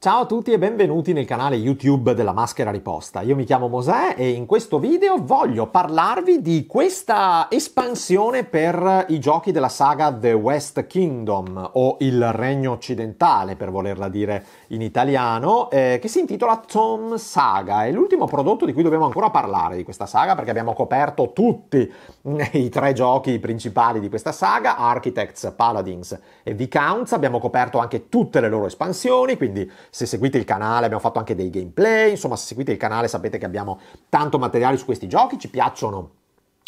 Ciao a tutti e benvenuti nel canale YouTube della Maschera Riposta. Io mi chiamo Mosè e in questo video voglio parlarvi di questa espansione per i giochi della saga The West Kingdom o il Regno Occidentale, per volerla dire in italiano, eh, che si intitola Tom Saga. È l'ultimo prodotto di cui dobbiamo ancora parlare di questa saga perché abbiamo coperto tutti eh, i tre giochi principali di questa saga, Architects, Paladins e Viscounts. Abbiamo coperto anche tutte le loro espansioni, quindi se seguite il canale abbiamo fatto anche dei gameplay, insomma se seguite il canale sapete che abbiamo tanto materiale su questi giochi, ci piacciono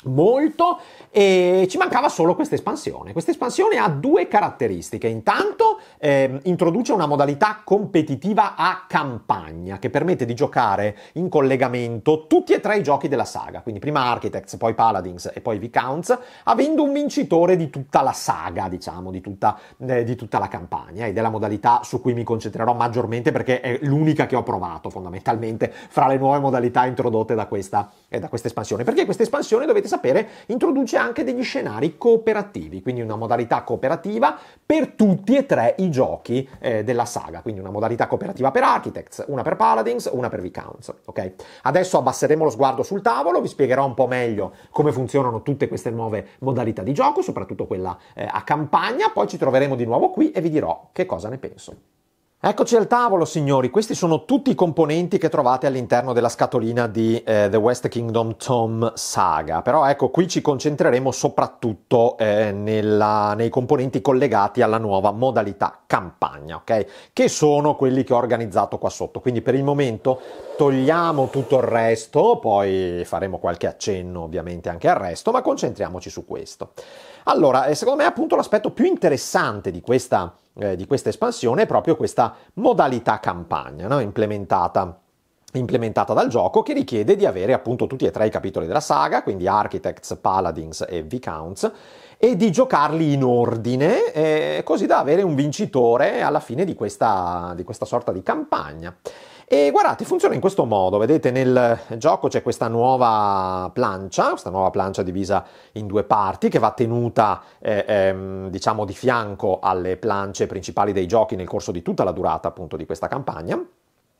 molto e ci mancava solo questa espansione. Questa espansione ha due caratteristiche. Intanto eh, introduce una modalità competitiva a campagna che permette di giocare in collegamento tutti e tre i giochi della saga, quindi prima Architects, poi Paladins e poi Viscounts, avendo un vincitore di tutta la saga, diciamo, di tutta, eh, di tutta la campagna ed è la modalità su cui mi concentrerò maggiormente perché è l'unica che ho provato fondamentalmente fra le nuove modalità introdotte da questa, eh, da questa espansione. Perché questa espansione dovete sapere, introduce anche degli scenari cooperativi, quindi una modalità cooperativa per tutti e tre i giochi eh, della saga, quindi una modalità cooperativa per Architects, una per Paladins, una per Viscounts, ok? Adesso abbasseremo lo sguardo sul tavolo, vi spiegherò un po' meglio come funzionano tutte queste nuove modalità di gioco, soprattutto quella eh, a campagna, poi ci troveremo di nuovo qui e vi dirò che cosa ne penso. Eccoci al tavolo, signori. Questi sono tutti i componenti che trovate all'interno della scatolina di eh, The West Kingdom Tom Saga. Però ecco, qui ci concentreremo soprattutto eh, nella, nei componenti collegati alla nuova modalità campagna, ok? Che sono quelli che ho organizzato qua sotto. Quindi per il momento togliamo tutto il resto, poi faremo qualche accenno ovviamente anche al resto, ma concentriamoci su questo. Allora, eh, secondo me appunto l'aspetto più interessante di questa eh, di questa espansione è proprio questa modalità campagna no? implementata implementata dal gioco che richiede di avere appunto tutti e tre i capitoli della saga, quindi Architects, Paladins e Viscounts, e di giocarli in ordine, eh, così da avere un vincitore alla fine di questa, di questa sorta di campagna. E guardate, funziona in questo modo, vedete nel gioco c'è questa nuova plancia, questa nuova plancia divisa in due parti che va tenuta eh, ehm, diciamo di fianco alle plance principali dei giochi nel corso di tutta la durata appunto di questa campagna.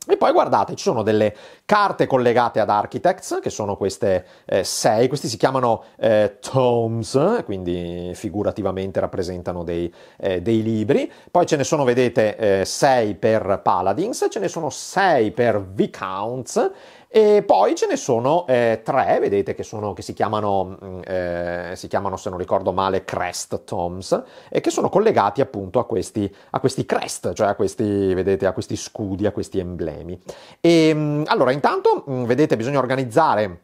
E poi guardate, ci sono delle carte collegate ad Architects, che sono queste eh, sei, questi si chiamano eh, tomes, quindi figurativamente rappresentano dei, eh, dei, libri. Poi ce ne sono, vedete, eh, sei per Paladins, ce ne sono sei per Viscounts e poi ce ne sono eh, tre, vedete che, sono, che si, chiamano, mm, eh, si, chiamano, se non ricordo male, crest toms, e che sono collegati appunto a questi, a questi crest, cioè a questi, vedete, a questi scudi, a questi emblemi. E, mm, allora, intanto, mm, vedete, bisogna organizzare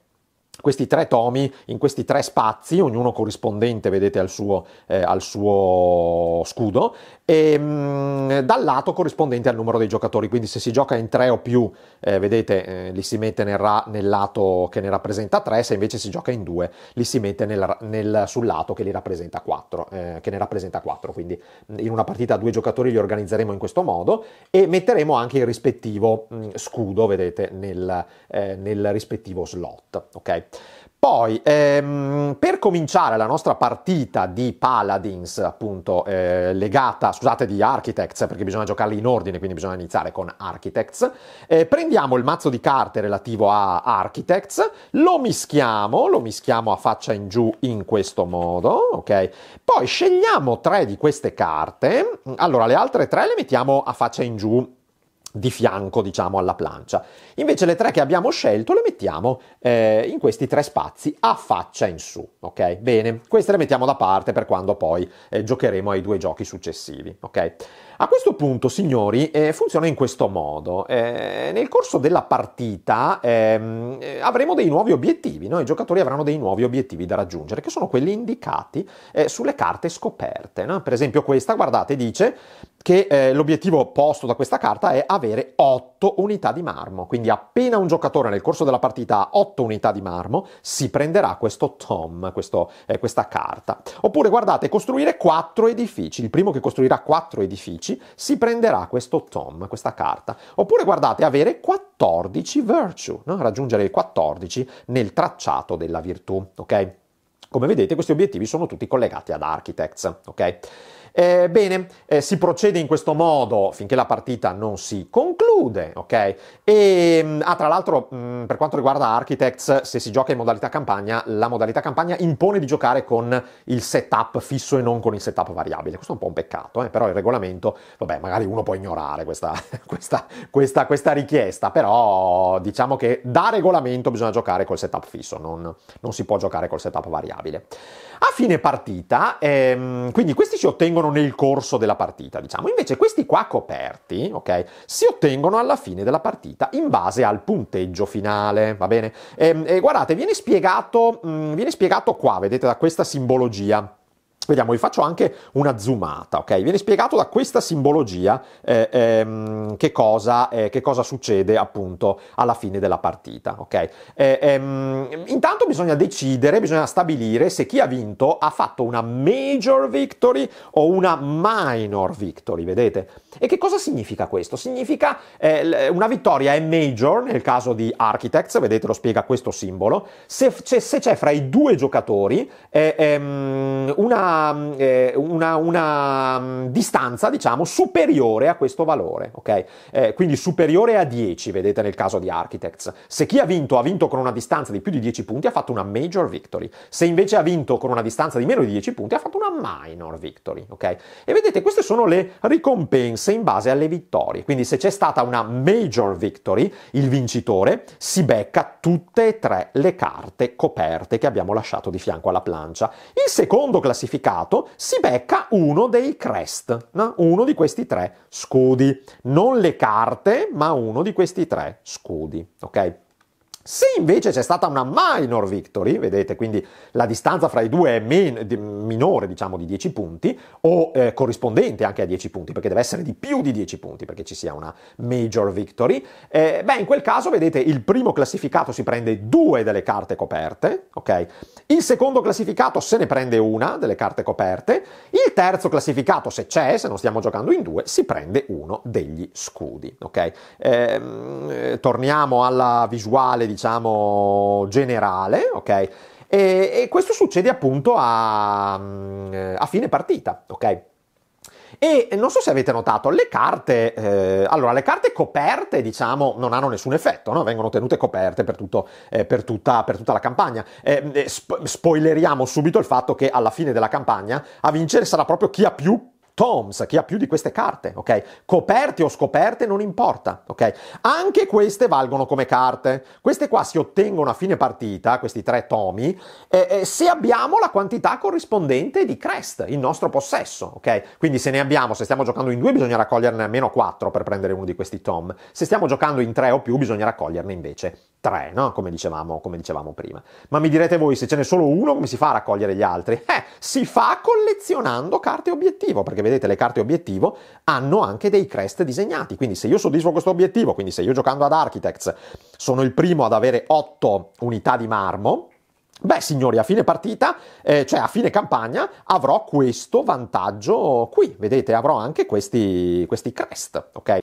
questi tre tomi in questi tre spazi, ognuno corrispondente, vedete, al suo, eh, al suo scudo, e ehm, dal lato corrispondente al numero dei giocatori, quindi se si gioca in tre o più, eh, vedete, eh, li si mette nel, ra- nel, lato che ne rappresenta 3, se invece si gioca in due, li si mette nel, nel, sul lato che, li rappresenta 4, eh, che ne rappresenta 4, quindi in una partita due giocatori li organizzeremo in questo modo e metteremo anche il rispettivo mh, scudo, vedete, nel, eh, rispettivo slot, ok? Poi, ehm, per cominciare la nostra partita di Paladins, appunto, eh, legata, scusate, di Architects, perché bisogna giocarli in ordine, quindi bisogna iniziare con Architects, eh, prendiamo il mazzo di carte relativo a Architects, lo mischiamo, lo mischiamo a faccia in giù in questo modo, ok? Poi scegliamo tre di queste carte, allora le altre tre le mettiamo a faccia in giù di fianco, diciamo, alla plancia. Invece le tre che abbiamo scelto le mettiamo eh, in questi tre spazi a faccia in su, ok? Bene, queste le mettiamo da parte per quando poi eh, giocheremo ai due giochi successivi, ok? A questo punto, signori, eh, funziona in questo modo. Eh, nel corso della partita ehm, eh, avremo dei nuovi obiettivi, no? i giocatori avranno dei nuovi obiettivi da raggiungere, che sono quelli indicati eh, sulle carte scoperte. No? Per esempio questa, guardate, dice che eh, l'obiettivo posto da questa carta è avere 8 unità di marmo, quindi appena un giocatore nel corso della partita ha 8 unità di marmo, si prenderà questo tom, questo, eh, questa carta. Oppure guardate, costruire 4 edifici, il primo che costruirà 4 edifici si prenderà questo tom, questa carta. Oppure guardate, avere 14 virtue, no? raggiungere i 14 nel tracciato della virtù, ok? Come vedete questi obiettivi sono tutti collegati ad Architects, ok? Eh, bene, eh, si procede in questo modo finché la partita non si conclude, ok? E ehm, ah, tra l'altro, mh, mm, per quanto riguarda Architects, se si gioca in modalità campagna, la modalità campagna impone di giocare con il setup fisso e non con il setup variabile. Questo è un po' un peccato, eh? però il regolamento, vabbè, magari uno può ignorare questa, questa, questa, questa richiesta, però diciamo che da regolamento bisogna giocare col setup fisso, non, non si può giocare col setup variabile. A fine partita, ehm, quindi questi si ottengono ottengono nel corso della partita, diciamo. Invece questi qua coperti, ok, si ottengono alla fine della partita in base al punteggio finale, va bene? E, ehm, e guardate, viene spiegato, mh, mm, viene spiegato qua, vedete, da questa simbologia. Vediamo, vi faccio anche una zoomata, ok? Viene spiegato da questa simbologia eh, ehm, che, cosa, eh, che, cosa, succede appunto alla fine della partita, ok? Eh, ehm, intanto bisogna decidere, bisogna stabilire se chi ha vinto ha fatto una major victory o una minor victory, vedete? E che cosa significa questo? Significa eh, una vittoria è major nel caso di Architects, vedete lo spiega questo simbolo, se, se c'è fra i due giocatori eh, ehm, una una, mm, eh, una, una mm, distanza, diciamo, superiore a questo valore, ok? Eh, quindi superiore a 10, vedete nel caso di Architects. Se chi ha vinto ha vinto con una distanza di più di 10 punti, ha fatto una major victory. Se invece ha vinto con una distanza di meno di 10 punti, ha fatto una minor victory, ok? E vedete, queste sono le ricompense in base alle vittorie. Quindi se c'è stata una major victory, il vincitore si becca tutte e tre le carte coperte che abbiamo lasciato di fianco alla plancia. Il secondo classificato peccato, si becca uno dei crest, no? uno di questi tre scudi. Non le carte, ma uno di questi tre scudi. Ok? Se invece c'è stata una minor victory, vedete quindi la distanza fra i due è men- di- minore diciamo di 10 punti o eh, corrispondente anche a 10 punti, perché deve essere di più di 10 punti perché ci sia una major victory, eh, beh in quel caso vedete il primo classificato si prende due delle carte coperte, ok? Il secondo classificato se ne prende una delle carte coperte, il terzo classificato se c'è, se non stiamo giocando in due, si prende uno degli scudi, ok? Ehm, eh, torniamo alla visuale di diciamo, generale, ok? E, e, questo succede appunto a, mm, a fine partita, ok? E non so se avete notato, le carte, eh, allora, le carte coperte, diciamo, non hanno nessun effetto, no? vengono tenute coperte per, tutto, eh, per, tutta, per tutta, la campagna. Eh, eh sp- spoileriamo subito il fatto che alla fine della campagna a vincere sarà proprio chi ha più Toms, chi ha più di queste carte, ok? Coperte o scoperte non importa, ok? Anche queste valgono come carte. Queste qua si ottengono a fine partita, questi tre tomi, eh, eh, se abbiamo la quantità corrispondente di crest in nostro possesso, ok? Quindi se ne abbiamo, se stiamo giocando in due bisogna raccoglierne almeno quattro per prendere uno di questi tom. Se stiamo giocando in tre o più bisogna raccoglierne invece tre, no? come, dicevamo, come dicevamo prima. Ma mi direte voi, se ce n'è solo uno, come si fa a raccogliere gli altri? Eh, si fa collezionando carte obiettivo, perché vedete le carte obiettivo hanno anche dei crest disegnati, quindi se io soddisfo questo obiettivo, quindi se io giocando ad Architects sono il primo ad avere otto unità di marmo, Beh, signori, a fine partita, eh, cioè a fine campagna, avrò questo vantaggio qui. Vedete, avrò anche questi, questi crest, ok?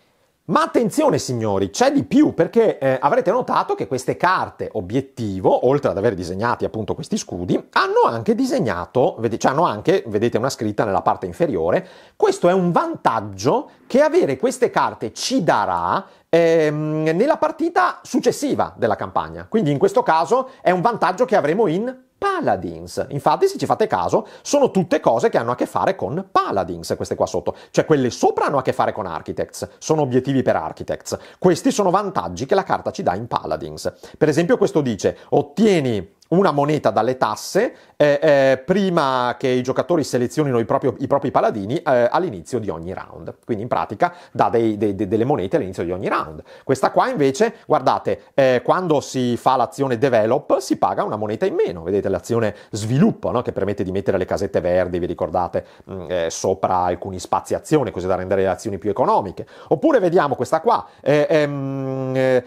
Ma attenzione signori, c'è di più perché eh, avrete notato che queste carte obiettivo, oltre ad aver disegnati appunto questi scudi, hanno anche disegnato, vede, cioè hanno anche, vedete una scritta nella parte inferiore, questo è un vantaggio che avere queste carte ci darà ehm, nella partita successiva della campagna. Quindi in questo caso è un vantaggio che avremo in Paladins. Infatti, se ci fate caso, sono tutte cose che hanno a che fare con Paladins, queste qua sotto. Cioè, quelle sopra hanno a che fare con Architects, sono obiettivi per Architects. Questi sono vantaggi che la carta ci dà in Paladins. Per esempio, questo dice, ottieni una moneta dalle tasse eh, eh, prima che i giocatori selezionino i, proprio, i propri paladini eh, all'inizio di ogni round. Quindi in pratica dà dei, dei, dei, delle monete all'inizio di ogni round. Questa qua invece, guardate, eh, quando si fa l'azione develop si paga una moneta in meno. Vedete l'azione sviluppo no? che permette di mettere le casette verdi, vi ricordate, mh, mm, eh, sopra alcuni spazi azione, così da rendere le azioni più economiche. Oppure vediamo questa qua, eh, ehm,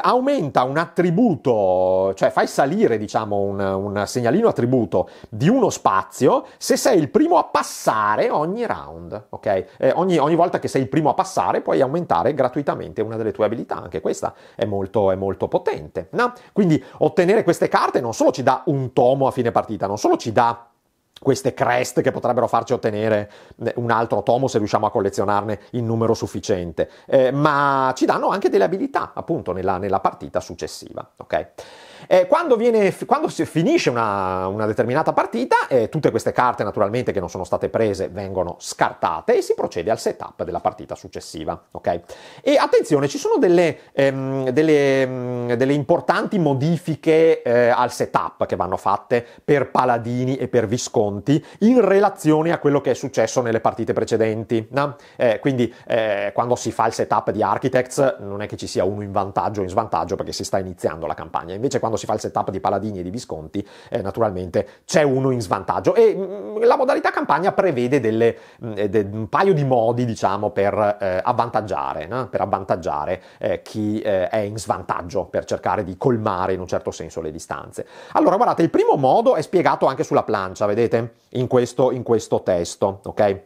aumenta un attributo, cioè fai salire diciamo diamo un, un segnalino attributo di uno spazio se sei il primo a passare ogni round, ok? Eh, ogni, ogni, volta che sei il primo a passare puoi aumentare gratuitamente una delle tue abilità, anche questa è molto, è molto potente. No? Quindi ottenere queste carte non solo ci dà un tomo a fine partita, non solo ci dà queste crest che potrebbero farci ottenere eh, un altro tomo se riusciamo a collezionarne in numero sufficiente, eh, ma ci danno anche delle abilità appunto nella, nella partita successiva. ok? Eh, quando, viene, quando finisce una, una determinata partita, eh, tutte queste carte naturalmente che non sono state prese vengono scartate e si procede al setup della partita successiva. Okay? E attenzione, ci sono delle, ehm, delle, mh, mm, delle importanti modifiche eh, al setup che vanno fatte per paladini e per visconti in relazione a quello che è successo nelle partite precedenti. No? Eh, quindi eh, quando si fa il setup di Architects non è che ci sia uno in vantaggio o in svantaggio perché si sta iniziando la campagna. Invece quando si fa il setup di Paladini e di Visconti, eh, naturalmente c'è uno in svantaggio. E mh, mm, la modalità campagna prevede delle, mh, mm, eh, de, un paio di modi, diciamo, per eh, avvantaggiare, no? per avvantaggiare eh, chi eh, è in svantaggio, per cercare di colmare in un certo senso le distanze. Allora, guardate, il primo modo è spiegato anche sulla plancia, vedete, in questo, in questo testo, ok?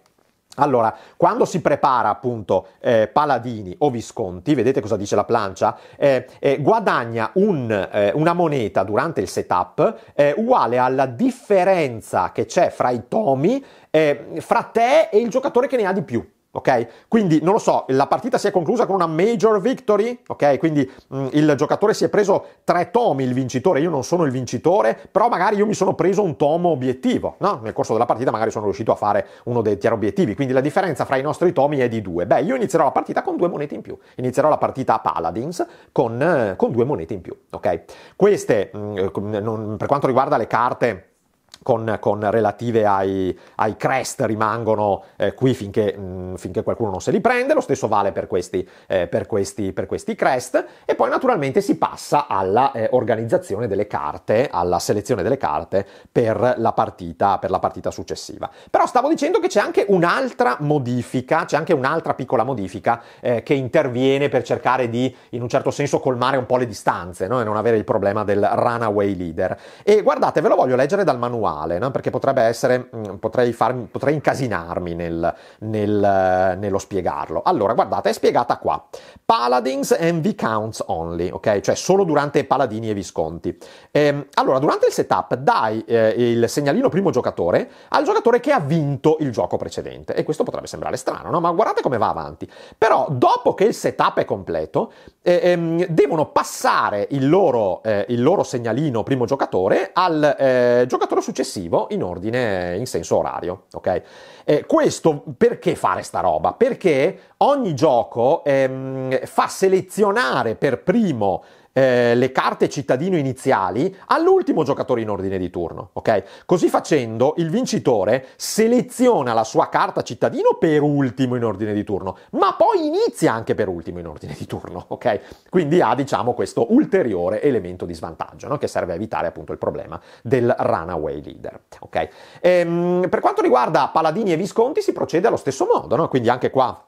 Allora, quando si prepara appunto eh, Paladini o Visconti, vedete cosa dice la plancia, eh, eh, guadagna un, eh, una moneta durante il setup eh, uguale alla differenza che c'è fra i tomi, eh, fra te e il giocatore che ne ha di più. Ok? Quindi, non lo so, la partita si è conclusa con una major victory, ok? Quindi mh, mm, il giocatore si è preso tre tomi, il vincitore, io non sono il vincitore, però magari io mi sono preso un tomo obiettivo, no? Nel corso della partita magari sono riuscito a fare uno dei tieri obiettivi, quindi la differenza fra i nostri tomi è di due. Beh, io inizierò la partita con due monete in più, inizierò la partita a Paladins con, eh, con due monete in più, ok? Queste, mh, mm, eh, non, per quanto riguarda le carte con, con relative ai, ai, crest rimangono eh, qui finché, mh, mm, finché, qualcuno non se li prende, lo stesso vale per questi, eh, per questi, per questi crest e poi naturalmente si passa alla eh, organizzazione delle carte, alla selezione delle carte per la, partita, per la partita successiva. Però stavo dicendo che c'è anche un'altra modifica, c'è anche un'altra piccola modifica eh, che interviene per cercare di in un certo senso colmare un po' le distanze no? e non avere il problema del runaway leader. E guardate, ve lo voglio leggere dal manuale verbale, no? perché potrebbe essere, mm, potrei, farmi, potrei incasinarmi nel, nel, eh, nello spiegarlo. Allora, guardate, è spiegata qua. Paladins and Viscounts only, ok? Cioè solo durante Paladini e Visconti. Ehm, allora, durante il setup dai eh, il segnalino primo giocatore al giocatore che ha vinto il gioco precedente. E questo potrebbe sembrare strano, no? Ma guardate come va avanti. Però, dopo che il setup è completo, eh, ehm, devono passare il loro, eh, il loro segnalino primo giocatore al eh, giocatore successivo successivo in ordine in senso orario, ok? Eh, questo perché fare sta roba? Perché ogni gioco ehm, fa selezionare per primo eh, le carte cittadino iniziali all'ultimo giocatore in ordine di turno, ok? Così facendo il vincitore seleziona la sua carta cittadino per ultimo in ordine di turno, ma poi inizia anche per ultimo in ordine di turno, ok? Quindi ha diciamo questo ulteriore elemento di svantaggio, no? che serve a evitare appunto il problema del runaway leader, ok? Ehm, per quanto riguarda paladini e visconti si procede allo stesso modo, no? Quindi anche qua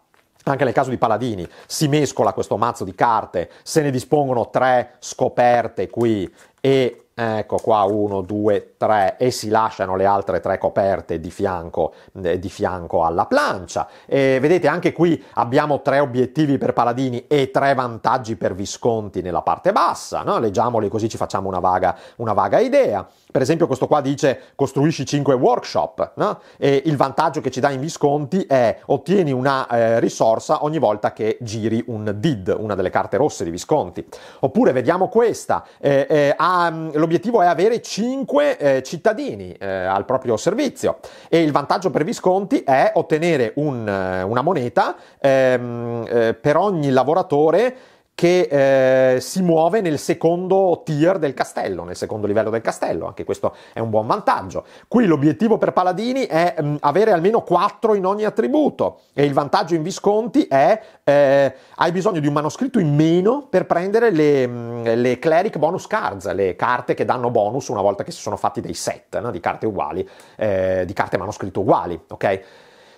anche nel caso di Paladini si mescola questo mazzo di carte, se ne dispongono tre scoperte qui e ecco qua uno, due, tre e si lasciano le altre tre coperte di fianco, eh, di fianco alla plancia. E vedete anche qui abbiamo tre obiettivi per Paladini e tre vantaggi per Visconti nella parte bassa, no? leggiamoli così ci facciamo una vaga, una vaga idea. Per esempio questo qua dice costruisci 5 workshop no? e il vantaggio che ci dà in Visconti è ottieni una eh, risorsa ogni volta che giri un DID, una delle carte rosse di Visconti. Oppure vediamo questa, eh, eh, ha, mm, l'obiettivo è avere 5 eh, cittadini eh, al proprio servizio e il vantaggio per Visconti è ottenere un, eh, una moneta ehm, per ogni lavoratore che eh, si muove nel secondo tier del castello, nel secondo livello del castello, anche questo è un buon vantaggio. Qui l'obiettivo per Paladini è mh, mm, avere almeno 4 in ogni attributo e il vantaggio in Visconti è eh, hai bisogno di un manoscritto in meno per prendere le, mh, mm, le, cleric bonus cards, le carte che danno bonus una volta che si sono fatti dei set no? di carte uguali, eh, di carte manoscritto uguali, ok?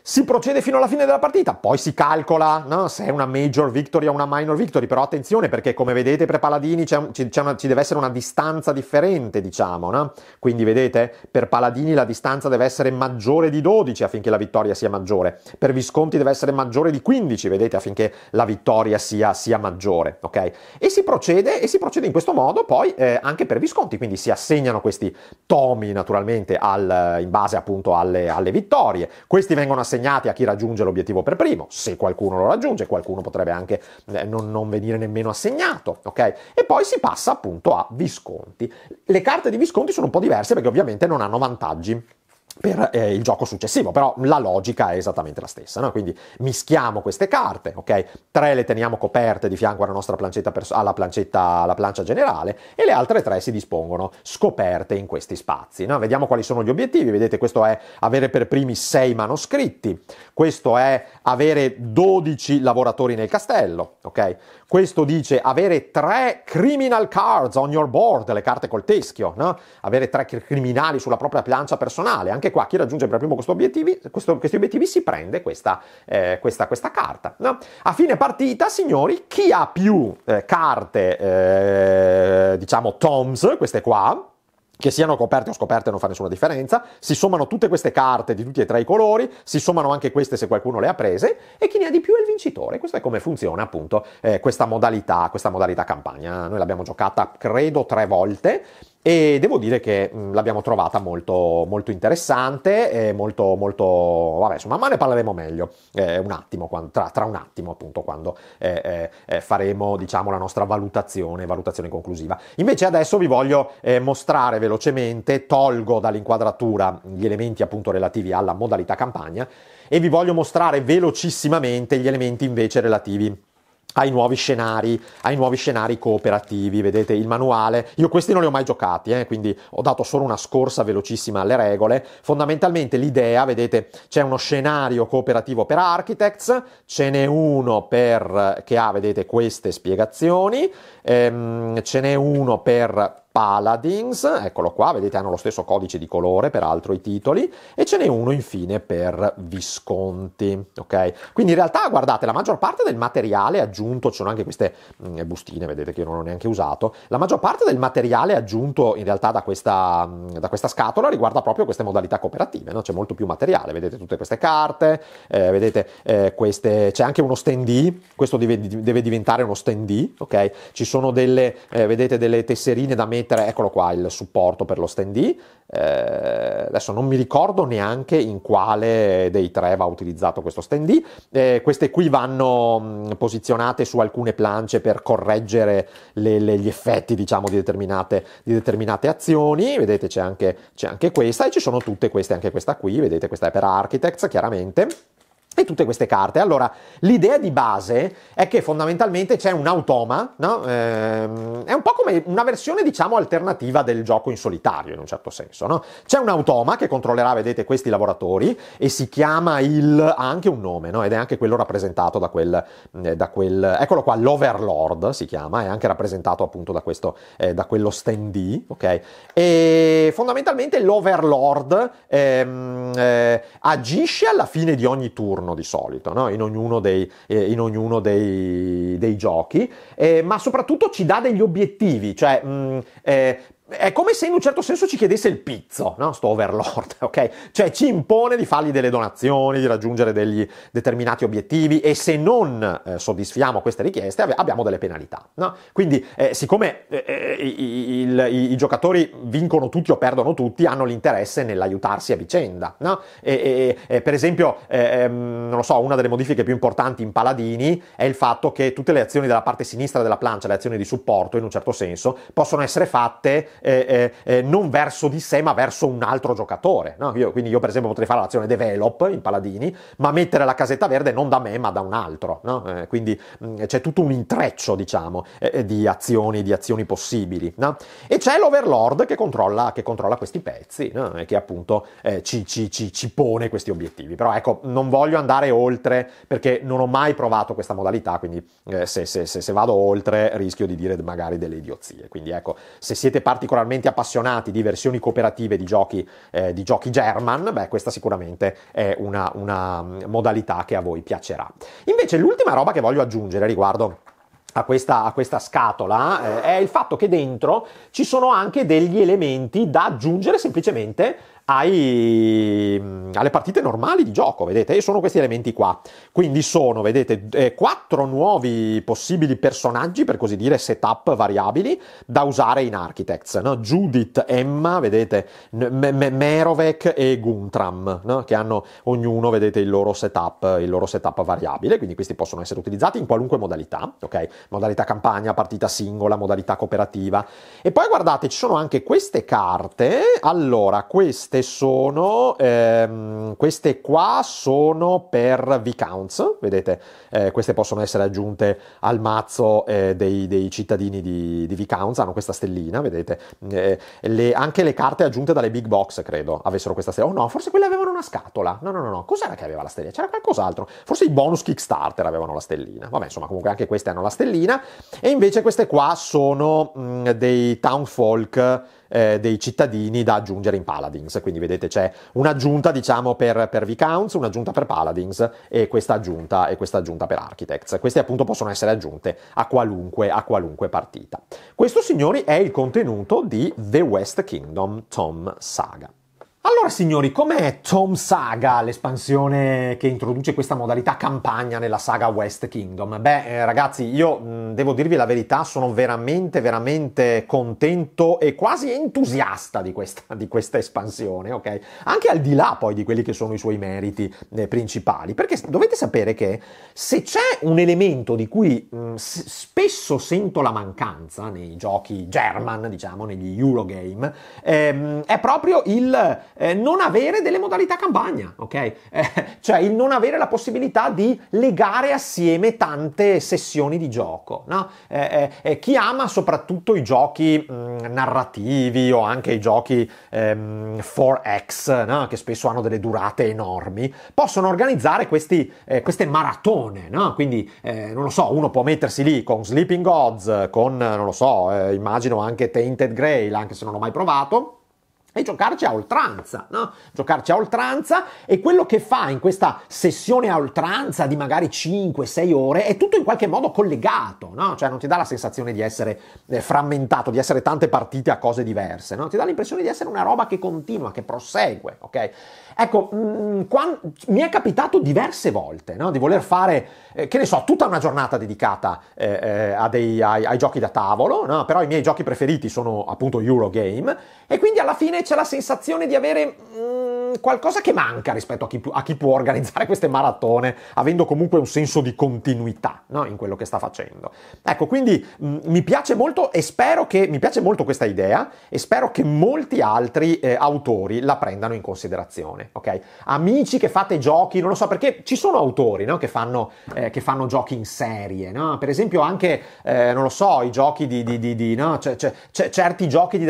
si procede fino alla fine della partita, poi si calcola no? se è una major victory o una minor victory, però attenzione perché come vedete per Paladini c'è c'è una, ci deve essere una distanza differente, diciamo, no? quindi vedete per Paladini la distanza deve essere maggiore di 12 affinché la vittoria sia maggiore, per Visconti deve essere maggiore di 15, vedete, affinché la vittoria sia, sia maggiore, ok? E si procede, e si procede in questo modo poi eh, anche per Visconti, quindi si assegnano questi tomi naturalmente al, in base appunto alle, alle vittorie, questi vengono assegnati assegnati a chi raggiunge l'obiettivo per primo, se qualcuno lo raggiunge, qualcuno potrebbe anche eh, non, non venire nemmeno assegnato, ok? E poi si passa appunto a Visconti. Le carte di Visconti sono un po' diverse perché ovviamente non hanno vantaggi per eh, il gioco successivo, però la logica è esattamente la stessa, no? quindi mischiamo queste carte, ok? Tre le teniamo coperte di fianco alla nostra plancetta, pers- alla plancetta, alla plancia generale e le altre tre si dispongono scoperte in questi spazi, no? Vediamo quali sono gli obiettivi, vedete questo è avere per primi sei manoscritti, questo è avere 12 lavoratori nel castello, ok? Questo dice avere tre criminal cards on your board, le carte col teschio, no? Avere tre criminali sulla propria plancia personale. Anche qua chi raggiunge per primo questo obiettivi, questo, questi obiettivi si prende questa, eh, questa, questa carta. No? A fine partita, signori, chi ha più eh, carte, eh, diciamo, toms, queste qua, che siano coperte o scoperte non fa nessuna differenza, si sommano tutte queste carte di tutti e tre i colori, si sommano anche queste se qualcuno le ha prese e chi ne ha di più è il vincitore. Questo è come funziona appunto eh, questa modalità, questa modalità campagna. Noi l'abbiamo giocata credo tre volte e devo dire che mh, mm, l'abbiamo trovata molto, molto interessante e molto, molto, vabbè, insomma, ma ne parleremo meglio eh, un attimo, quando, tra, tra, un attimo appunto quando eh, eh, eh, faremo, diciamo, la nostra valutazione, valutazione conclusiva. Invece adesso vi voglio eh, mostrare velocemente, tolgo dall'inquadratura gli elementi appunto relativi alla modalità campagna e vi voglio mostrare velocissimamente gli elementi invece relativi ai nuovi, scenari, ai nuovi scenari, cooperativi, vedete il manuale. Io questi non li ho mai giocati, eh, quindi ho dato solo una scorsa velocissima alle regole. Fondamentalmente l'idea, vedete, c'è uno scenario cooperativo per Architects, ce n'è uno per, che ha, vedete, queste spiegazioni, ehm, ce n'è uno per Paladins, eccolo qua, vedete hanno lo stesso codice di colore, peraltro i titoli, e ce n'è uno infine per Visconti, ok? Quindi in realtà guardate, la maggior parte del materiale aggiunto, ci sono anche queste mh, mm, bustine, vedete che io non ho neanche usato, la maggior parte del materiale aggiunto in realtà da questa, mh, mm, da questa scatola riguarda proprio queste modalità cooperative, no? c'è molto più materiale, vedete tutte queste carte, eh, vedete eh, queste, c'è anche uno standee, questo deve, deve diventare uno standee, ok? Ci sono delle, eh, vedete, delle tesserine da mettere mettere, eccolo qua, il supporto per lo stand D. Eh, adesso non mi ricordo neanche in quale dei tre va utilizzato questo stand D. Eh, queste qui vanno mm, posizionate su alcune plance per correggere le, le, gli effetti, diciamo, di determinate, di determinate azioni. Vedete, c'è anche, c'è anche questa e ci sono tutte queste, anche questa qui, vedete, questa è per Architects, chiaramente e tutte queste carte. Allora, l'idea di base è che fondamentalmente c'è un automa, no? ehm, è un po' come una versione, diciamo, alternativa del gioco in solitario, in un certo senso. No? C'è un automa che controllerà, vedete, questi lavoratori e si chiama il... ha anche un nome, no? ed è anche quello rappresentato da quel, eh, da quel... eccolo qua, l'Overlord si chiama, è anche rappresentato appunto da, questo, eh, da quello standee, ok? E fondamentalmente l'Overlord ehm, eh, agisce alla fine di ogni turno turno di solito, no? in ognuno dei, eh, in ognuno dei, dei giochi, eh, ma soprattutto ci dà degli obiettivi, cioè mh, eh, è come se in un certo senso ci chiedesse il pizzo, no? Sto overlord, ok? Cioè ci impone di fargli delle donazioni, di raggiungere degli determinati obiettivi e se non eh, soddisfiamo queste richieste abbiamo delle penalità, no? Quindi eh, siccome eh, eh i, il, i, i, giocatori vincono tutti o perdono tutti, hanno l'interesse nell'aiutarsi a vicenda, no? E, e, e per esempio, eh, ehm, non lo so, una delle modifiche più importanti in Paladini è il fatto che tutte le azioni della parte sinistra della plancia, le azioni di supporto in un certo senso, possono essere fatte eh, eh, eh, non verso di sé ma verso un altro giocatore. No? Io, quindi io per esempio potrei fare l'azione develop in paladini, ma mettere la casetta verde non da me ma da un altro. No? Eh, quindi mh, mm, c'è tutto un intreccio diciamo eh, eh, di azioni, di azioni possibili. No? E c'è l'overlord che controlla, che controlla questi pezzi e che appunto ci, ci, ci, ci pone questi obiettivi. Però ecco, non voglio andare oltre perché non ho mai provato questa modalità, quindi eh, se, se, se, se, vado oltre rischio di dire magari delle idiozie. Quindi ecco, se siete particolari particolarmente appassionati di versioni cooperative di giochi, eh, di giochi German, beh, questa sicuramente è una, una mm, modalità che a voi piacerà. Invece, l'ultima roba che voglio aggiungere riguardo a questa, a questa, scatola eh, è il fatto che dentro ci sono anche degli elementi da aggiungere semplicemente ai, alle partite normali di gioco, vedete? E sono questi elementi qua. Quindi sono, vedete, eh, quattro nuovi possibili personaggi, per così dire, setup variabili da usare in Architects, no? Judith, Emma, vedete, M- Merovec e Guntram, no? che hanno ognuno, vedete, il loro, setup, il loro setup variabile, quindi questi possono essere utilizzati in qualunque modalità, ok? Modalità campagna, partita singola, modalità cooperativa. E poi guardate, ci sono anche queste carte, allora, queste queste sono, ehm, queste qua sono per V-Counts, vedete, eh, queste possono essere aggiunte al mazzo eh, dei, dei, cittadini di, di V-Counts, hanno questa stellina, vedete, eh, le, anche le carte aggiunte dalle big box, credo, avessero questa stellina, oh no, forse quelle avevano una scatola, no, no, no, no, cos'era che aveva la stellina? C'era qualcos'altro, forse i bonus Kickstarter avevano la stellina, vabbè, insomma, comunque anche queste hanno la stellina, e invece queste qua sono mh, mm, dei Townfolk, eh, dei cittadini da aggiungere in Paladins. Quindi vedete c'è un'aggiunta diciamo per, per V-Counts, un'aggiunta per Paladins e questa, aggiunta, e questa aggiunta per Architects. Queste appunto possono essere aggiunte a qualunque, a qualunque partita. Questo signori è il contenuto di The West Kingdom Tom Saga. Allora signori, com'è Tom Saga, l'espansione che introduce questa modalità campagna nella saga West Kingdom? Beh, eh, ragazzi, io mh, mm, devo dirvi la verità, sono veramente, veramente contento e quasi entusiasta di questa, di questa espansione, ok? Anche al di là poi di quelli che sono i suoi meriti eh, principali, perché dovete sapere che se c'è un elemento di cui mh, mm, s- spesso sento la mancanza nei giochi German, diciamo, negli Eurogame, ehm, è proprio il eh, non avere delle modalità campagna, ok? Eh, cioè il non avere la possibilità di legare assieme tante sessioni di gioco, no? eh, eh chi ama soprattutto i giochi mh, mm, narrativi o anche i giochi mh, ehm, 4X, no? che spesso hanno delle durate enormi, possono organizzare questi, eh, queste maratone, no? Quindi, eh, non lo so, uno può mettersi lì con Sleeping Gods, con, non lo so, immagino anche Tainted Grail, anche se non l'ho mai provato, e giocarci a oltranza, no? Giocarci a oltranza e quello che fa in questa sessione a oltranza di magari 5-6 ore è tutto in qualche modo collegato, no? Cioè non ti dà la sensazione di essere eh, frammentato, di essere tante partite a cose diverse, no? Ti dà l'impressione di essere una roba che continua, che prosegue, ok? Ecco, mh, mm, qua, mi è capitato diverse volte no? di voler fare, eh, che ne so, tutta una giornata dedicata eh, eh, dei, ai, ai, giochi da tavolo, no? però i miei giochi preferiti sono appunto Eurogame e quindi alla fine c'è la sensazione di avere... Mh, mm, qualcosa che manca rispetto a chi, a chi, può organizzare queste maratone, avendo comunque un senso di continuità no? in quello che sta facendo. Ecco, quindi mh, mm, mi piace molto e spero che mi piace molto questa idea e spero che molti altri eh, autori la prendano in considerazione persone, ok? Amici che fate giochi, non lo so perché ci sono autori no? che, fanno, eh, che, fanno, giochi in serie, no? per esempio anche, eh, non lo so, i giochi di, di, di, di no? c- c- c- certi giochi di,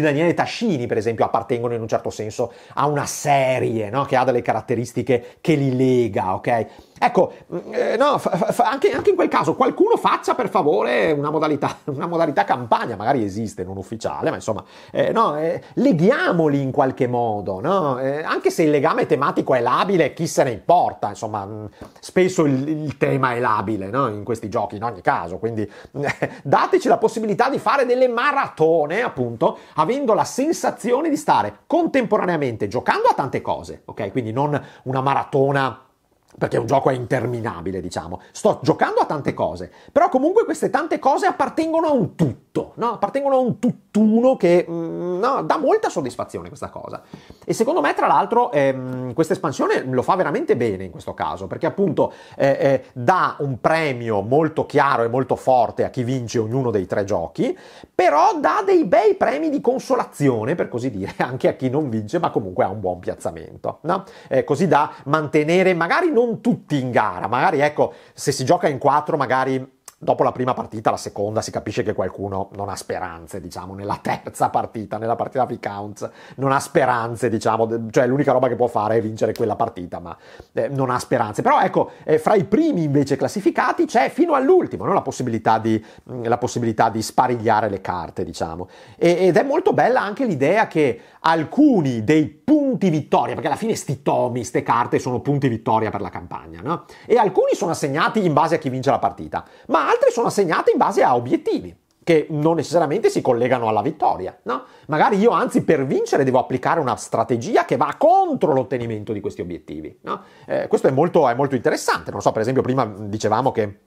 Daniele Tascini, per esempio, appartengono in un certo senso a una serie che ha delle caratteristiche che li lega, ok? Ecco, eh, no, fa, fa, anche, anche, in quel caso qualcuno faccia per favore una modalità, una modalità campagna, magari esiste non ufficiale, ma insomma, eh, no, eh, leghiamoli in qualche modo, no? Eh, anche se il legame tematico è labile, chi se ne importa, insomma, mh, mm, spesso il, il, tema è labile no? in questi giochi, in ogni caso, quindi dateci la possibilità di fare delle maratone, appunto, avendo la sensazione di stare contemporaneamente giocando a tante cose, ok? Quindi non una maratona perché un gioco è interminabile, diciamo. Sto giocando a tante cose, però comunque queste tante cose appartengono a un tutto tutto, no? appartengono a un tutt'uno che mh, mm, no, dà molta soddisfazione questa cosa. E secondo me, tra l'altro, ehm, questa espansione lo fa veramente bene in questo caso, perché appunto eh, eh, dà un premio molto chiaro e molto forte a chi vince ognuno dei tre giochi, però dà dei bei premi di consolazione, per così dire, anche a chi non vince, ma comunque ha un buon piazzamento, no? eh, così da mantenere magari non tutti in gara, magari ecco, se si gioca in quattro, magari dopo la prima partita, la seconda, si capisce che qualcuno non ha speranze, diciamo, nella terza partita, nella partita di Counts, non ha speranze, diciamo, cioè l'unica roba che può fare è vincere quella partita, ma eh, non ha speranze. Però ecco, eh, fra i primi invece classificati c'è fino all'ultimo no? la, possibilità di, mm, la, possibilità di, sparigliare le carte, diciamo. E, ed è molto bella anche l'idea che alcuni dei punti vittoria, perché alla fine sti tomi, ste carte sono punti vittoria per la campagna, no? E alcuni sono assegnati in base a chi vince la partita, ma altre sono assegnate in base a obiettivi che non necessariamente si collegano alla vittoria, no? Magari io anzi per vincere devo applicare una strategia che va contro l'ottenimento di questi obiettivi, no? eh, questo è molto, è molto interessante, non so, per esempio prima dicevamo che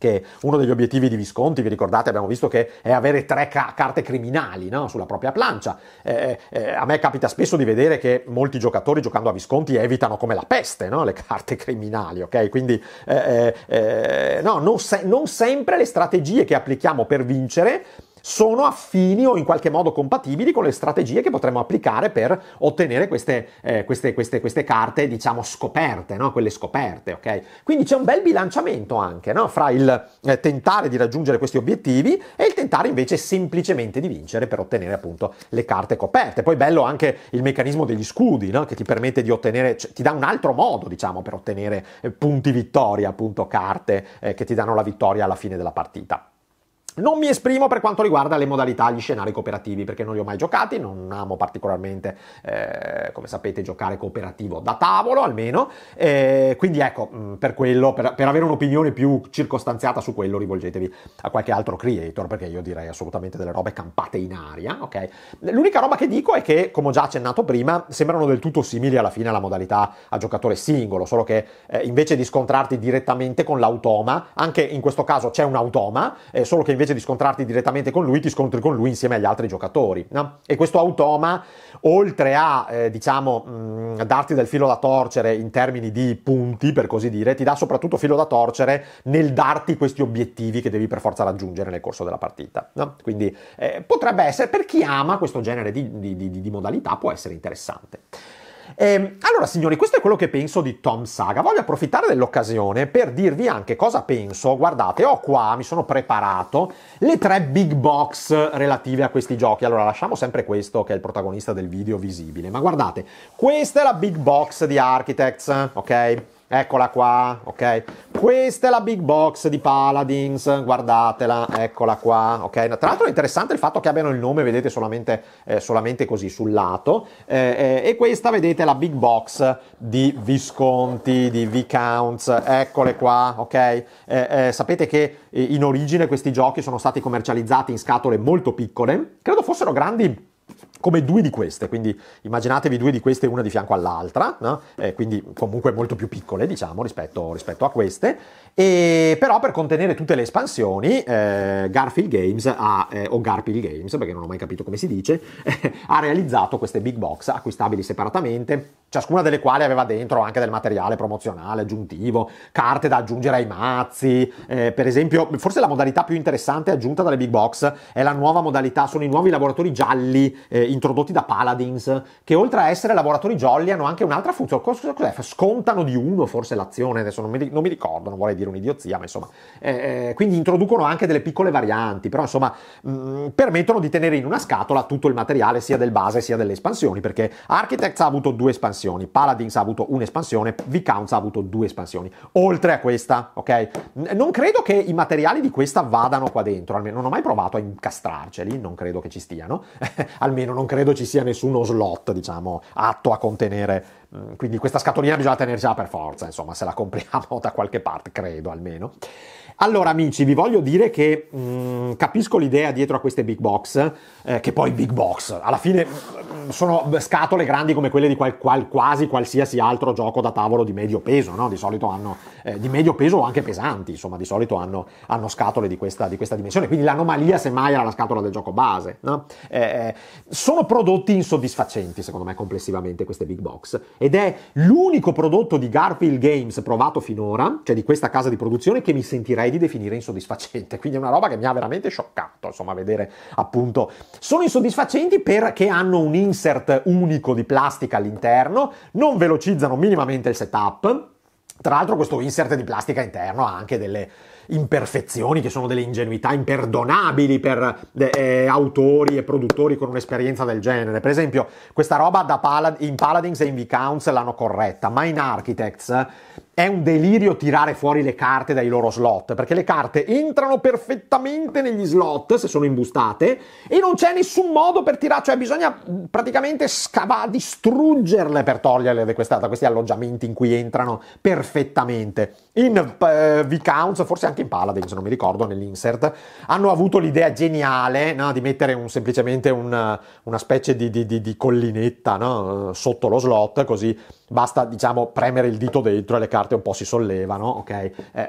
che uno degli obiettivi di Visconti, vi ricordate, abbiamo visto che è avere tre ca- carte criminali no? sulla propria plancia. Eh, eh, eh, a me capita spesso di vedere che molti giocatori giocando a Visconti evitano come la peste no? le carte criminali, ok? Quindi eh, eh, eh no, non, se- non sempre le strategie che applichiamo per vincere sono affini o in qualche modo compatibili con le strategie che potremmo applicare per ottenere queste, eh, queste, queste, queste carte, diciamo, scoperte, no? quelle scoperte, ok? Quindi c'è un bel bilanciamento anche no? fra il eh, tentare di raggiungere questi obiettivi e il tentare invece semplicemente di vincere per ottenere appunto le carte coperte. Poi bello anche il meccanismo degli scudi, no? che ti permette di ottenere, cioè, ti dà un altro modo, diciamo, per ottenere eh, punti vittoria, appunto carte eh, che ti danno la vittoria alla fine della partita. Non mi esprimo per quanto riguarda le modalità, gli scenari cooperativi, perché non li ho mai giocati, non amo particolarmente, eh, come sapete, giocare cooperativo da tavolo almeno, eh, quindi ecco, mm, per quello, per, per, avere un'opinione più circostanziata su quello, rivolgetevi a qualche altro creator, perché io direi assolutamente delle robe campate in aria, ok? L'unica roba che dico è che, come ho già accennato prima, sembrano del tutto simili alla fine alla modalità a giocatore singolo, solo che eh, invece di scontrarti direttamente con l'automa, anche in questo caso c'è un automa, eh, solo che invece di scontrarti direttamente con lui, ti scontri con lui insieme agli altri giocatori. No? E questo automa, oltre a eh, diciamo, mh, mm, darti del filo da torcere in termini di punti, per così dire, ti dà soprattutto filo da torcere nel darti questi obiettivi che devi per forza raggiungere nel corso della partita. No? Quindi eh, potrebbe essere, per chi ama questo genere di, di, di, di modalità, può essere interessante. Eh, allora, signori, questo è quello che penso di Tom Saga. Voglio approfittare dell'occasione per dirvi anche cosa penso. Guardate, ho qua, mi sono preparato le tre big box relative a questi giochi. Allora, lasciamo sempre questo che è il protagonista del video visibile. Ma guardate, questa è la big box di Architects, ok? Eccola qua, ok? Questa è la big box di Paladins, guardatela, eccola qua, ok? Tra l'altro è interessante il fatto che abbiano il nome, vedete, solamente, eh, solamente così sul lato. Eh, eh, e questa, vedete, è la big box di Visconti, di Viscounts, eccole qua, ok? Eh, eh, sapete che eh, in origine questi giochi sono stati commercializzati in scatole molto piccole, credo fossero grandi come due di queste, quindi immaginatevi due di queste una di fianco all'altra, no? eh, quindi comunque molto più piccole diciamo rispetto, rispetto a queste, e però per contenere tutte le espansioni, eh, Garfield Games ha, eh, o Garfield Games, perché non ho mai capito come si dice, ha realizzato queste big box acquistabili separatamente, ciascuna delle quali aveva dentro anche del materiale promozionale aggiuntivo, carte da aggiungere ai mazzi, eh, per esempio, forse la modalità più interessante aggiunta dalle big box è la nuova modalità, sono i nuovi lavoratori gialli eh, introdotti da Paladins, che oltre a essere lavoratori jolly hanno anche un'altra funzione, cos'è? Scontano di uno forse l'azione, adesso non mi, non mi ricordo, non vuole dire dire un'idiozia, ma insomma, eh, eh, quindi introducono anche delle piccole varianti, però insomma mh, mm, permettono di tenere in una scatola tutto il materiale sia del base sia delle espansioni, perché Architects ha avuto due espansioni, Paladins ha avuto un'espansione, Vicounts ha avuto due espansioni, oltre a questa, ok? Non credo che i materiali di questa vadano qua dentro, almeno non ho mai provato a incastrarceli, non credo che ci stiano, almeno non credo ci sia nessuno slot, diciamo, atto a contenere Mm, quindi questa scatolina bisogna tenersela per forza, insomma, se la compriamo da qualche parte, credo almeno. Allora amici, vi voglio dire che mh, mm, capisco l'idea dietro a queste big box, eh, che poi big box, alla fine mm, sono scatole grandi come quelle di qual, qual, quasi qualsiasi altro gioco da tavolo di medio peso, no? di solito hanno, eh, di medio peso o anche pesanti, insomma di solito hanno, hanno scatole di questa, di questa, dimensione, quindi l'anomalia semmai era la scatola del gioco base. No? Eh, eh sono prodotti insoddisfacenti secondo me complessivamente queste big box ed è l'unico prodotto di Garfield Games provato finora, cioè di questa casa di produzione, che mi sentirei di definire insoddisfacente, quindi è una roba che mi ha veramente scioccato, insomma, vedere appunto. Sono insoddisfacenti perché hanno un insert unico di plastica all'interno, non velocizzano minimamente il setup, tra l'altro questo insert di plastica interno ha anche delle imperfezioni che sono delle ingenuità imperdonabili per eh, eh autori e produttori con un'esperienza del genere. Per esempio, questa roba da Palad- in Paladins e in Vicounts l'hanno corretta, ma in Architects è un delirio tirare fuori le carte dai loro slot, perché le carte entrano perfettamente negli slot se sono imbustate e non c'è nessun modo per tirare, cioè bisogna mm, praticamente scavare, distruggerle per toglierle da, questa, da, questi alloggiamenti in cui entrano perfettamente. In uh, V-Counts, forse anche in Paladin se non mi ricordo, nell'insert, hanno avuto l'idea geniale no, di mettere un, semplicemente un, una specie di, di, di, collinetta no, sotto lo slot, così basta diciamo premere il dito dentro e le carte un po' si sollevano, ok? Eh, eh,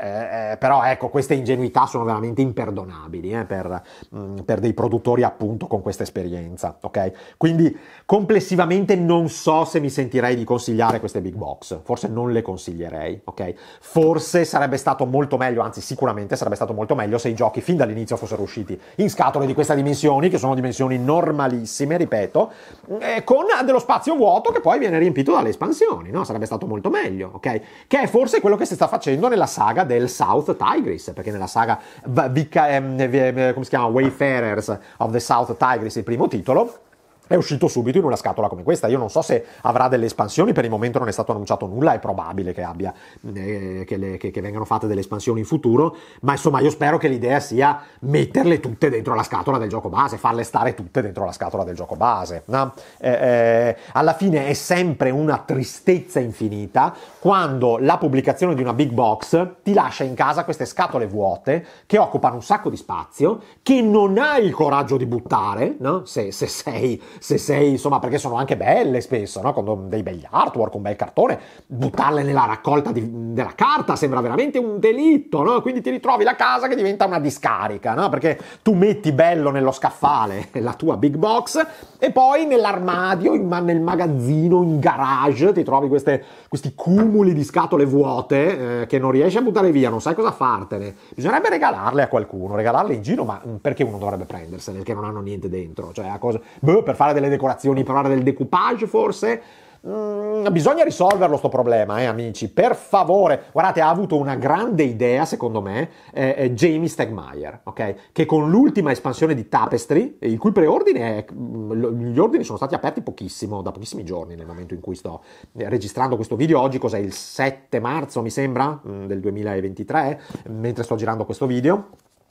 eh però ecco, queste ingenuità sono veramente imperdonabili eh, per, mh, mm, per, dei produttori appunto con questa esperienza, ok? Quindi complessivamente non so se mi sentirei di consigliare queste big box, forse non le consiglierei, ok? Forse sarebbe stato molto meglio, anzi sicuramente sarebbe stato molto meglio se i giochi fin dall'inizio fossero usciti in scatole di queste dimensioni, che sono dimensioni normalissime, ripeto, mm, con dello spazio vuoto che poi viene riempito dalle espansioni prestazioni, no? sarebbe stato molto meglio, ok? Che è forse quello che si sta facendo nella saga del South Tigris, perché nella saga ehm, come si chiama? Wayfarers of the South Tigris, il primo titolo, è uscito subito in una scatola come questa. Io non so se avrà delle espansioni, per il momento non è stato annunciato nulla, è probabile che, abbia, eh, che, le, che, che vengano fatte delle espansioni in futuro, ma insomma io spero che l'idea sia metterle tutte dentro la scatola del gioco base, farle stare tutte dentro la scatola del gioco base. No? Eh, eh, alla fine è sempre una tristezza infinita quando la pubblicazione di una big box ti lascia in casa queste scatole vuote che occupano un sacco di spazio, che non hai il coraggio di buttare, no? se, se sei se sei, insomma, perché sono anche belle spesso, no? con dei belli artwork, un bel cartone, buttarle nella raccolta di, della carta sembra veramente un delitto, no? quindi ti ritrovi la casa che diventa una discarica, no? perché tu metti bello nello scaffale la tua big box e poi nell'armadio, in, nel magazzino, in garage ti trovi queste, questi cumuli di scatole vuote eh, che non riesci a buttare via, non sai cosa fartene. Bisognerebbe regalarle a qualcuno, regalarle in giro, ma mm, perché uno dovrebbe prendersene? Che non hanno niente dentro, cioè a cosa... Beh, per fare delle decorazioni, parlare del decoupage forse. Mm, bisogna risolverlo sto problema, eh, amici. Per favore, guardate, ha avuto una grande idea, secondo me, eh, eh Jamie Stegmaier, ok? Che con l'ultima espansione di Tapestry, il cui preordine è, mm, gli ordini sono stati aperti pochissimo, da pochissimi giorni nel momento in cui sto eh, registrando questo video oggi, cos'è il 7 marzo, mi sembra, mm, del 2023, mentre sto girando questo video.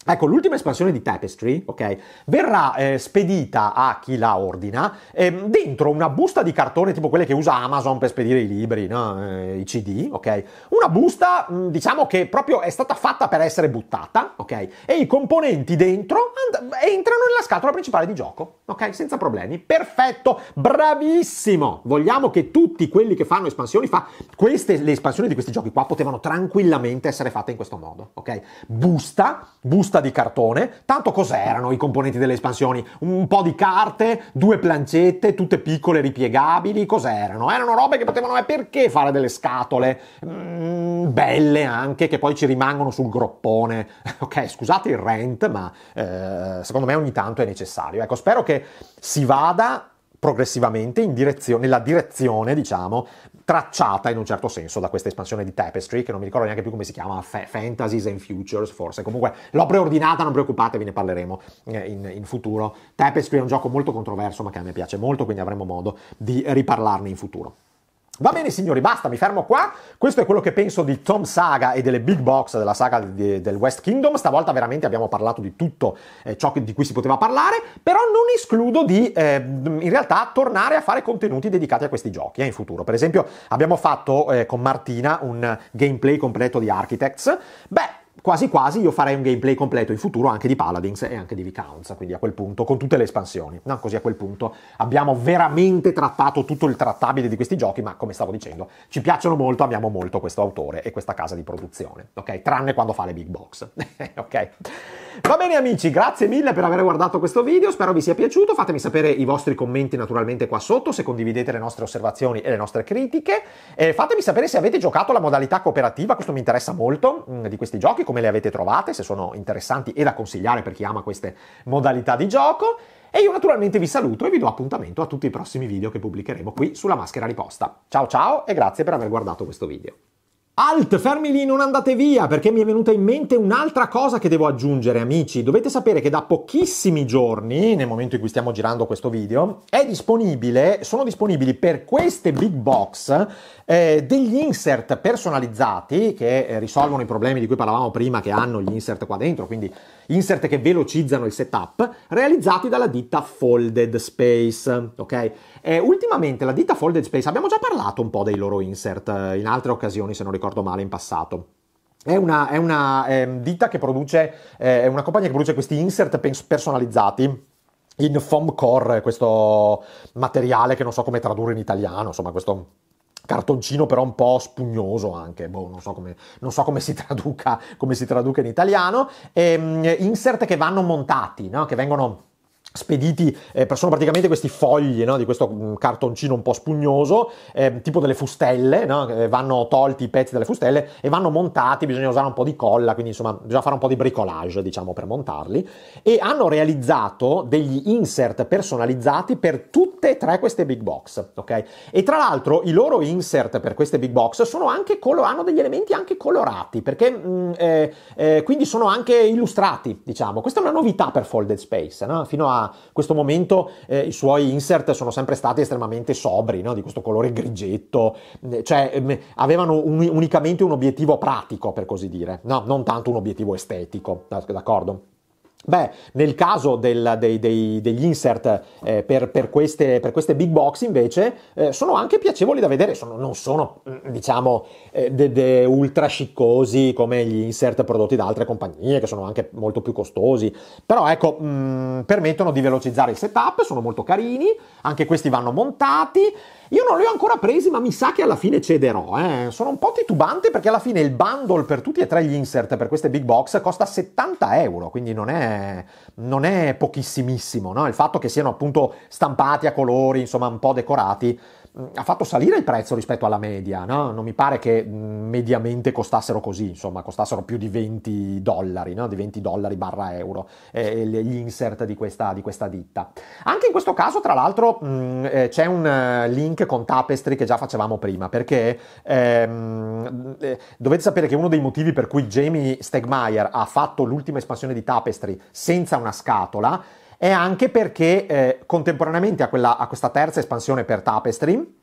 Ecco, l'ultima espansione di Tapestry, ok, verrà eh, spedita a chi la ordina eh, dentro una busta di cartone tipo quelle che usa Amazon per spedire i libri, no? eh, i CD, ok? Una busta, mm, diciamo che proprio è stata fatta per essere buttata, ok? E i componenti dentro and- entrano nella scatola principale di gioco, ok? Senza problemi. Perfetto, bravissimo. Vogliamo che tutti quelli che fanno espansioni fa queste le espansioni di questi giochi qua potevano tranquillamente essere fatte in questo modo, ok? Busta, busta busta di cartone, tanto cos'erano i componenti delle espansioni? Un po' di carte, due plancette, tutte piccole, ripiegabili, cos'erano? Erano robe che potevano, eh, perché fare delle scatole? Mm, belle anche, che poi ci rimangono sul groppone. ok, scusate il rent, ma eh, secondo me ogni tanto è necessario. Ecco, spero che si vada progressivamente direzione, nella direzione, diciamo, tracciata in un certo senso da questa espansione di Tapestry, che non mi ricordo neanche più come si chiama, F- Fantasies and Futures forse. Comunque l'ho preordinata, non preoccupatevi, ne parleremo eh, in, in, futuro. Tapestry è un gioco molto controverso, ma che a me piace molto, quindi avremo modo di riparlarne in futuro. Va bene signori, basta, mi fermo qua. Questo è quello che penso di Tom Saga e delle big box della saga di, del West Kingdom. Stavolta veramente abbiamo parlato di tutto eh, ciò che, di cui si poteva parlare, però non escludo di eh, in realtà tornare a fare contenuti dedicati a questi giochi eh, in futuro. Per esempio abbiamo fatto eh, con Martina un gameplay completo di Architects. Beh, quasi quasi io farei un gameplay completo in futuro anche di Paladins e anche di Vicounts, quindi a quel punto, con tutte le espansioni. No, così a quel punto abbiamo veramente trattato tutto il trattabile di questi giochi, ma come stavo dicendo, ci piacciono molto, amiamo molto questo autore e questa casa di produzione, ok? Tranne quando fa le big box, ok? Va bene amici, grazie mille per aver guardato questo video, spero vi sia piaciuto, fatemi sapere i vostri commenti naturalmente qua sotto, se condividete le nostre osservazioni e le nostre critiche, e fatemi sapere se avete giocato la modalità cooperativa, questo mi interessa molto, mm, di questi giochi, come le avete trovate, se sono interessanti e da consigliare per chi ama queste modalità di gioco. E io naturalmente vi saluto e vi do appuntamento a tutti i prossimi video che pubblicheremo qui sulla maschera riposta. Ciao ciao e grazie per aver guardato questo video. Alt, fermi lì, non andate via, perché mi è venuta in mente un'altra cosa che devo aggiungere, amici. Dovete sapere che da pochissimi giorni, nel momento in cui stiamo girando questo video, disponibile, sono disponibili per queste big box eh, degli insert personalizzati che eh, risolvono i problemi di cui parlavamo prima, che hanno gli insert qua dentro, quindi insert che velocizzano il setup, realizzati dalla ditta Folded Space, ok? Eh, ultimamente la ditta Folded Space, abbiamo già parlato un po' dei loro insert eh, in altre occasioni, se non ricordo male, in passato. È una, è una eh, ditta che produce, eh, è una compagnia che produce questi insert personalizzati in foam core, questo materiale che non so come tradurre in italiano, insomma questo cartoncino però un po' spugnoso anche, boh, non so come, non so come, si, traduca, come si traduca in italiano, e, ehm, insert che vanno montati, no? che vengono spediti, eh, sono praticamente questi fogli no, di questo mm, cartoncino un po' spugnoso, eh, tipo delle fustelle, no? Eh, vanno tolti i pezzi delle fustelle e vanno montati, bisogna usare un po' di colla, quindi insomma bisogna fare un po' di bricolage diciamo per montarli, e hanno realizzato degli insert personalizzati per tutte e tre queste big box, ok? E tra l'altro i loro insert per queste big box colo- hanno degli elementi anche colorati, perché mh, mm, eh, eh, quindi sono anche illustrati, diciamo, questa è una novità per Folded Space, no? fino a questo momento eh, i suoi insert sono sempre stati estremamente sobri, no? di questo colore grigetto, eh, cioè ehm, avevano un, unicamente un obiettivo pratico, per così dire, no, non tanto un obiettivo estetico, d'accordo? Beh, nel caso del, dei, dei, degli insert eh, per, per, queste, per, queste, big box invece eh, sono anche piacevoli da vedere, sono, non sono mm, diciamo eh, de, de ultra sciccosi come gli insert prodotti da altre compagnie che sono anche molto più costosi, però ecco mh, mm, permettono di velocizzare il setup, sono molto carini, anche questi vanno montati. Io non li ho ancora presi, ma mi sa che alla fine cederò. Eh. Sono un po' titubante perché alla fine il bundle per tutti e tre gli insert per queste big box costa 70 euro, quindi non è, non è pochissimissimo. No? Il fatto che siano appunto stampati a colori, insomma un po' decorati ha fatto salire il prezzo rispetto alla media, no? non mi pare che mm, mediamente costassero così, insomma costassero più di 20 dollari, no? di 20 dollari barra euro eh, gli insert di questa, di questa, ditta. Anche in questo caso tra l'altro mh, mm, eh, c'è un eh, link con Tapestry che già facevamo prima, perché ehm, eh, dovete sapere che uno dei motivi per cui Jamie Stegmaier ha fatto l'ultima espansione di Tapestry senza una scatola è anche perché eh, contemporaneamente a, quella, a questa terza espansione per Tapestry,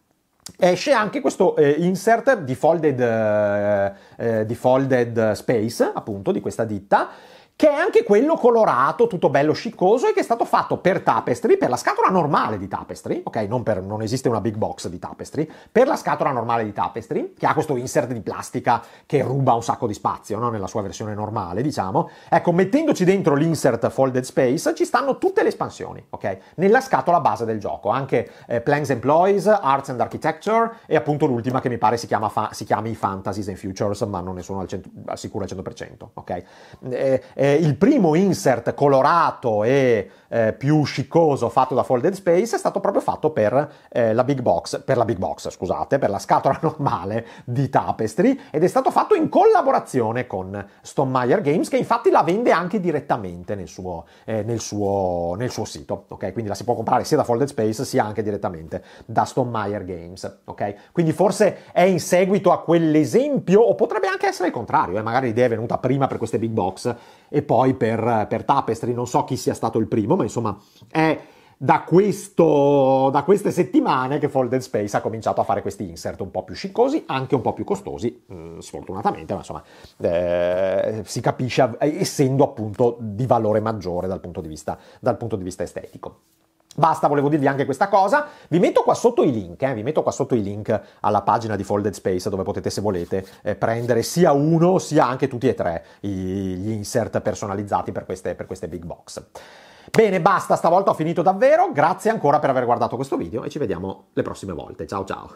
esce anche questo eh, insert di folded, eh, eh di folded, Space, appunto, di questa ditta, che è anche quello colorato, tutto bello sciccoso e che è stato fatto per tapestry, per la scatola normale di tapestry, ok? Non, per, non esiste una big box di tapestry, per la scatola normale di tapestry, che ha questo insert di plastica che ruba un sacco di spazio, no? Nella sua versione normale, diciamo. Ecco, mettendoci dentro l'insert folded space ci stanno tutte le espansioni, ok? Nella scatola base del gioco, anche eh, Plans and Ploys, Arts and Architecture e appunto l'ultima che mi pare si, chiama fa- si chiami Fantasies and Futures, ma non ne sono al cent- sicuro al 100%, ok? E- eh, eh eh, il primo insert colorato e eh, più sciccoso fatto da Folded Space è stato proprio fatto per eh, la big box, per la big box, scusate, per la scatola normale di Tapestry ed è stato fatto in collaborazione con Stone Games che infatti la vende anche direttamente nel suo, eh, nel suo, nel suo sito, ok? Quindi la si può comprare sia da Folded Space sia anche direttamente da Stone Games, ok? Quindi forse è in seguito a quell'esempio o potrebbe anche essere il contrario, eh? magari l'idea è venuta prima per queste big box e poi per, per Tapestry, non so chi sia stato il primo, ma insomma è da, questo, da, queste settimane che Folded Space ha cominciato a fare questi insert un po' più sciccosi, anche un po' più costosi, mm, sfortunatamente, ma insomma eh, si capisce eh, essendo appunto di valore maggiore dal punto di vista, punto di vista estetico. Basta, volevo dirvi anche questa cosa. Vi metto qua sotto i link, eh, vi metto qua sotto i link alla pagina di Folded Space dove potete, se volete, eh, prendere sia uno sia anche tutti e tre gli insert personalizzati per queste, per queste big box. Bene, basta, stavolta ho finito davvero. Grazie ancora per aver guardato questo video e ci vediamo le prossime volte. Ciao ciao!